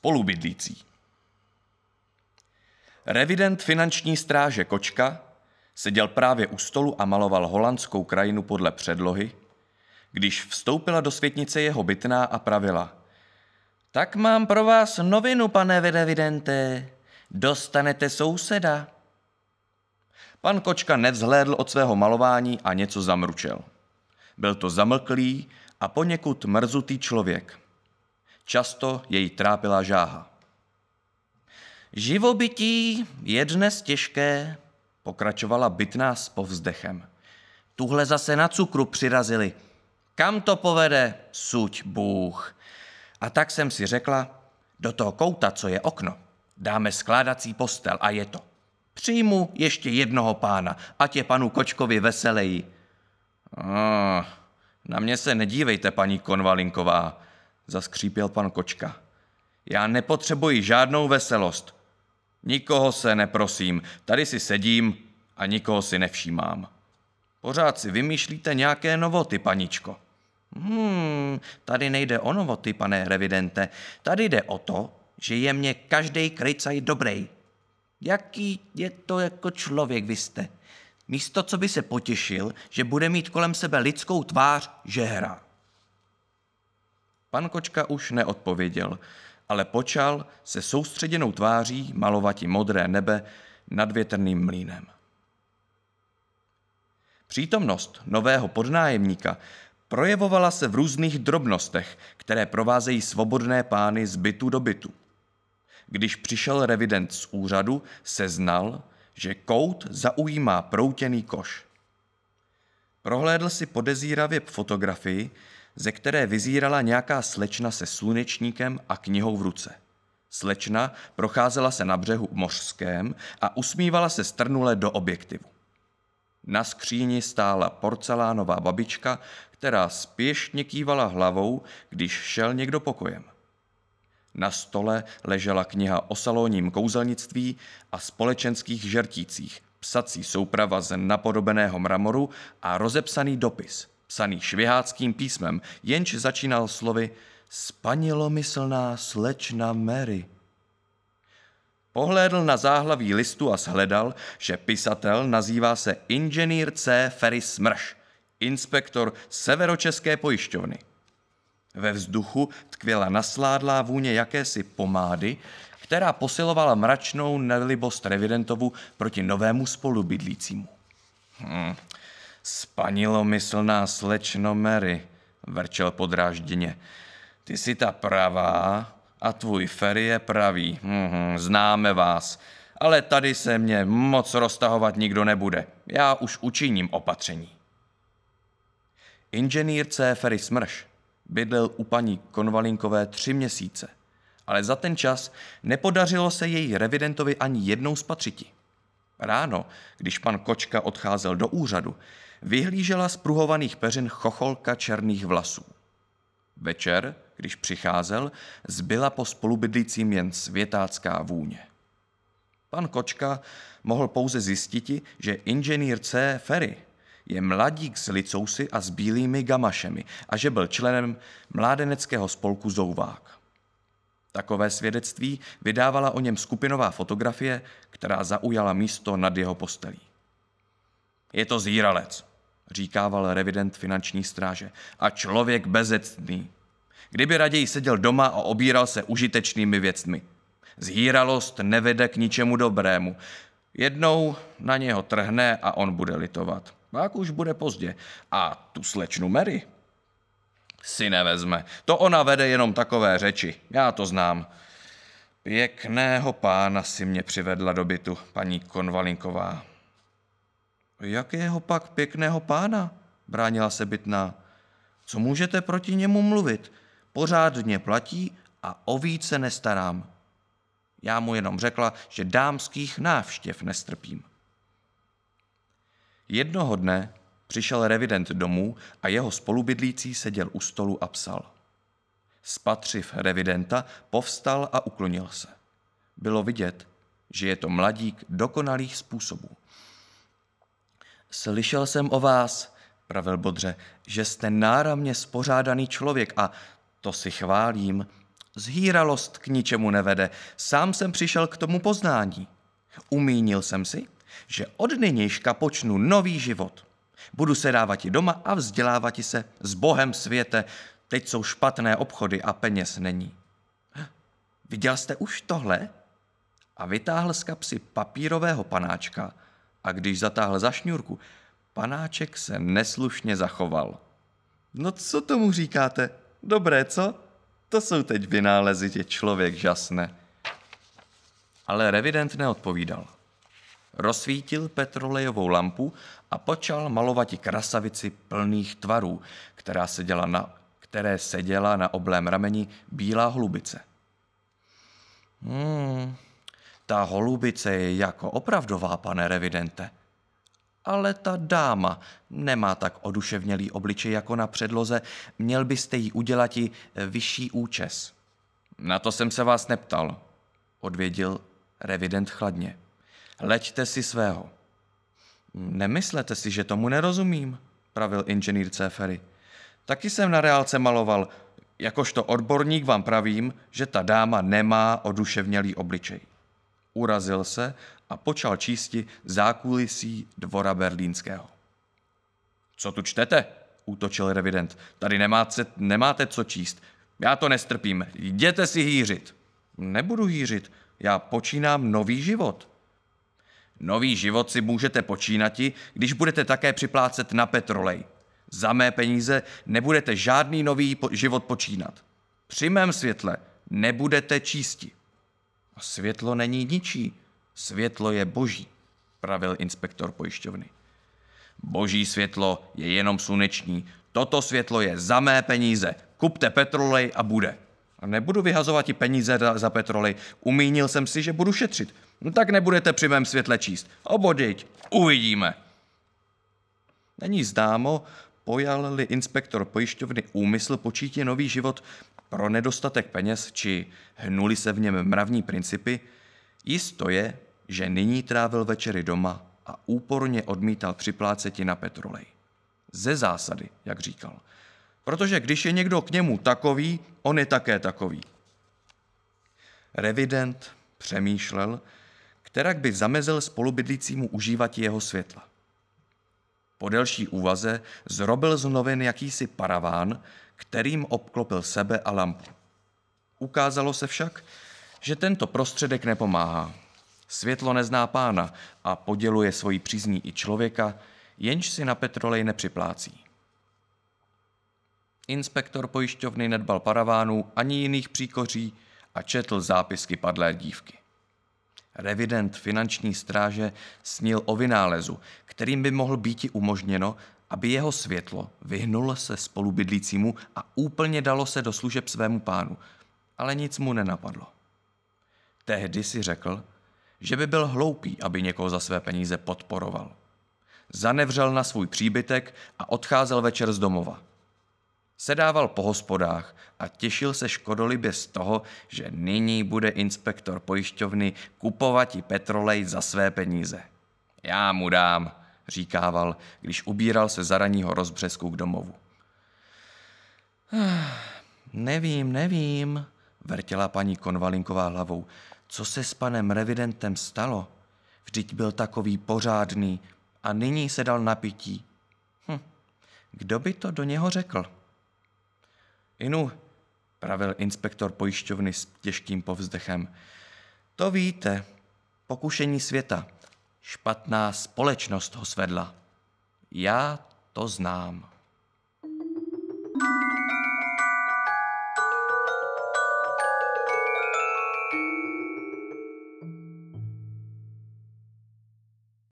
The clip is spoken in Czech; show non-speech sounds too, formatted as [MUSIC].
spolubydlící. Revident finanční stráže Kočka seděl právě u stolu a maloval holandskou krajinu podle předlohy, když vstoupila do světnice jeho bytná a pravila. Tak mám pro vás novinu, pane revidente. Dostanete souseda. Pan Kočka nevzhlédl od svého malování a něco zamručel. Byl to zamlklý a poněkud mrzutý člověk. Často jej trápila žáha. Živobytí je dnes těžké, pokračovala bytná s povzdechem. Tuhle zase na cukru přirazili. Kam to povede? Suď Bůh. A tak jsem si řekla, do toho kouta, co je okno, dáme skládací postel a je to. Přijmu ještě jednoho pána, ať je panu Kočkovi veseleji. Oh, na mě se nedívejte, paní Konvalinková, zaskřípěl pan Kočka. Já nepotřebuji žádnou veselost. Nikoho se neprosím, tady si sedím a nikoho si nevšímám. Pořád si vymýšlíte nějaké novoty, paničko. Hmm, tady nejde o novoty, pane revidente. Tady jde o to, že je mě každý krycaj dobrý. Jaký je to jako člověk vy jste? Místo, co by se potěšil, že bude mít kolem sebe lidskou tvář, že hra. Pan Kočka už neodpověděl ale počal se soustředěnou tváří malovati modré nebe nad větrným mlýnem. Přítomnost nového podnájemníka projevovala se v různých drobnostech, které provázejí svobodné pány z bytu do bytu. Když přišel revident z úřadu, seznal, že kout zaujímá proutěný koš. Prohlédl si podezíravě fotografii, ze které vyzírala nějaká slečna se slunečníkem a knihou v ruce. Slečna procházela se na břehu mořském a usmívala se strnule do objektivu. Na skříni stála porcelánová babička, která spěšně kývala hlavou, když šel někdo pokojem. Na stole ležela kniha o salónním kouzelnictví a společenských žertících, psací souprava z napodobeného mramoru a rozepsaný dopis, psaný šviháckým písmem, jenž začínal slovy Spanilomyslná slečna Mary. Pohlédl na záhlaví listu a shledal, že pisatel nazývá se inženýr C. Ferry Smrš, inspektor Severočeské pojišťovny. Ve vzduchu tkvěla nasládlá vůně jakési pomády, která posilovala mračnou nelibost revidentovu proti novému spolubydlícímu. Hm. Spanilomyslná slečno Mary, vrčel podrážděně. Ty jsi ta pravá a tvůj Ferry je pravý. Hmm, známe vás. Ale tady se mě moc roztahovat nikdo nebude. Já už učiním opatření. Inženýr C. Ferry Smrš bydlel u paní Konvalinkové tři měsíce ale za ten čas nepodařilo se její revidentovi ani jednou spatřiti. Ráno, když pan Kočka odcházel do úřadu, vyhlížela z pruhovaných peřin chocholka černých vlasů. Večer, když přicházel, zbyla po spolubydlícím jen světácká vůně. Pan Kočka mohl pouze zjistiti, že inženýr C. Ferry je mladík s licousy a s bílými gamašemi a že byl členem mládeneckého spolku Zouvák. Takové svědectví vydávala o něm skupinová fotografie, která zaujala místo nad jeho postelí. Je to zíralec, říkával revident finanční stráže, a člověk bezectný. Kdyby raději seděl doma a obíral se užitečnými věcmi. Zíralost nevede k ničemu dobrému. Jednou na něho trhne a on bude litovat. Pak už bude pozdě. A tu slečnu Mary, si nevezme. To ona vede jenom takové řeči, já to znám. Pěkného pána si mě přivedla do bytu, paní Konvalinková. Jakého pak pěkného pána? Bránila se bytná. Co můžete proti němu mluvit? Pořádně platí a o více nestarám. Já mu jenom řekla, že dámských návštěv nestrpím. Jednoho dne Přišel revident domů a jeho spolubydlící seděl u stolu a psal. Spatřiv revidenta, povstal a uklonil se. Bylo vidět, že je to mladík dokonalých způsobů. Slyšel jsem o vás, pravil Bodře, že jste náramně spořádaný člověk a to si chválím. Zhýralost k ničemu nevede. Sám jsem přišel k tomu poznání. Umínil jsem si, že od nynějška počnu nový život. Budu se dávat i doma a vzdělávat se s Bohem světe. Teď jsou špatné obchody a peněz není. Viděl jste už tohle? A vytáhl z kapsy papírového panáčka a když zatáhl za šňůrku, panáček se neslušně zachoval. No co tomu říkáte? Dobré, co? To jsou teď vynálezy, tě člověk žasne. Ale revident neodpovídal. Rozsvítil petrolejovou lampu a počal malovat krasavici plných tvarů, která seděla na, které seděla na oblém rameni bílá holubice. Hmm, ta holubice je jako opravdová, pane revidente. Ale ta dáma nemá tak oduševnělý obličej jako na předloze, měl byste jí udělat i vyšší účes. Na to jsem se vás neptal, odvěděl revident chladně leďte si svého. Nemyslete si, že tomu nerozumím, pravil inženýr Cefery. Taky jsem na reálce maloval, jakožto odborník vám pravím, že ta dáma nemá oduševnělý obličej. Urazil se a počal čísti zákulisí dvora berlínského. Co tu čtete? útočil revident. Tady nemáte, nemáte co číst. Já to nestrpím. Jděte si hýřit. Nebudu hýřit. Já počínám nový život. Nový život si můžete počínati, když budete také připlácet na petrolej. Za mé peníze nebudete žádný nový po- život počínat. Při mém světle nebudete čísti. A světlo není ničí, světlo je boží, pravil inspektor pojišťovny. Boží světlo je jenom sluneční. Toto světlo je za mé peníze. Kupte petrolej a bude. A nebudu vyhazovat i peníze za petrolej. Umínil jsem si, že budu šetřit. No tak nebudete při mém světle číst. Obodiť, uvidíme. Není zdámo, pojal-li inspektor pojišťovny úmysl počítě nový život pro nedostatek peněz, či hnuli se v něm mravní principy, jisto je, že nyní trávil večery doma a úporně odmítal připláceti na petrolej. Ze zásady, jak říkal. Protože když je někdo k němu takový, on je také takový. Revident přemýšlel, která by zamezil spolubydlícímu užívat jeho světla. Po delší úvaze zrobil z novin jakýsi paraván, kterým obklopil sebe a lampu. Ukázalo se však, že tento prostředek nepomáhá. Světlo nezná pána a poděluje svoji přízní i člověka, jenž si na petrolej nepřiplácí. Inspektor pojišťovny nedbal paravánů ani jiných příkoří a četl zápisky padlé dívky. Revident finanční stráže snil o vynálezu, kterým by mohl být umožněno, aby jeho světlo vyhnulo se spolubydlícímu a úplně dalo se do služeb svému pánu, ale nic mu nenapadlo. Tehdy si řekl, že by byl hloupý, aby někoho za své peníze podporoval. Zanevřel na svůj příbytek a odcházel večer z domova – Sedával po hospodách a těšil se škodolibě z toho, že nyní bude inspektor pojišťovny kupovat i petrolej za své peníze. Já mu dám, říkával, když ubíral se za raního rozbřesku k domovu. [SIGHS] Nevím, nevím, vrtěla paní Konvalinková hlavou. Co se s panem revidentem stalo? Vždyť byl takový pořádný a nyní se dal napití. Hm, kdo by to do něho řekl? Inu, pravil inspektor pojišťovny s těžkým povzdechem. To víte, pokušení světa. Špatná společnost ho svedla. Já to znám.